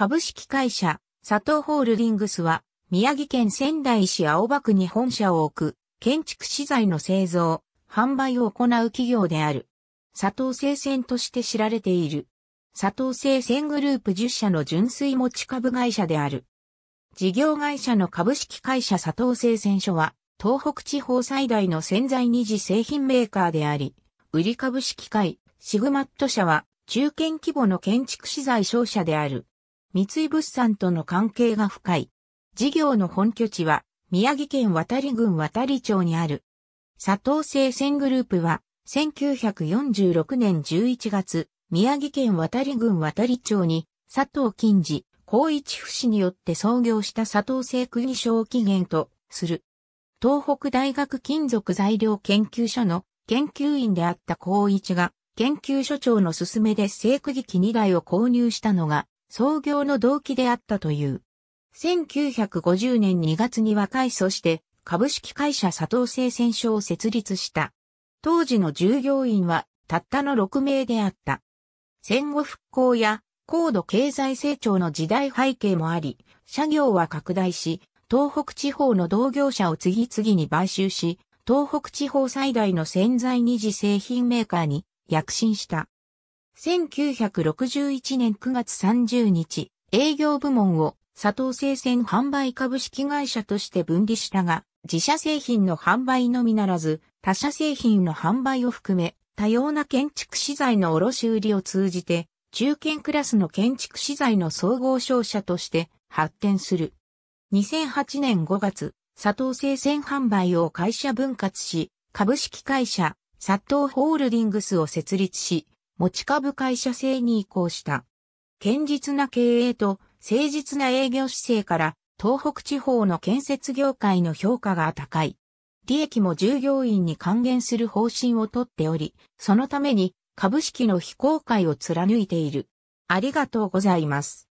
株式会社、佐藤ホールディングスは、宮城県仙台市青葉区に本社を置く、建築資材の製造、販売を行う企業である。佐藤製船として知られている。佐藤製船グループ10社の純粋持ち株会社である。事業会社の株式会社佐藤製船所は、東北地方最大の潜在二次製品メーカーであり、売り株式会、シグマット社は、中堅規模の建築資材商社である。三井物産との関係が深い。事業の本拠地は、宮城県渡郡渡町にある。佐藤製船グループは、1946年11月、宮城県渡郡渡町に、佐藤金次、高一不死によって創業した佐藤製国を起源とする。東北大学金属材料研究所の研究員であった高一が、研究所長の勧めで製釘機2台を購入したのが創業の動機であったという。1950年2月には改組して株式会社佐藤製船所を設立した。当時の従業員はたったの6名であった。戦後復興や高度経済成長の時代背景もあり、社業は拡大し、東北地方の同業者を次々に買収し、東北地方最大の潜在二次製品メーカーに躍進した。1961年9月30日、営業部門を佐藤生鮮販売株式会社として分離したが、自社製品の販売のみならず、他社製品の販売を含め、多様な建築資材の卸売を通じて、中堅クラスの建築資材の総合商社として発展する。2008年5月、佐藤生鮮販売を会社分割し、株式会社、佐藤ホールディングスを設立し、持ち株会社制に移行した。堅実な経営と誠実な営業姿勢から東北地方の建設業界の評価が高い。利益も従業員に還元する方針をとっており、そのために株式の非公開を貫いている。ありがとうございます。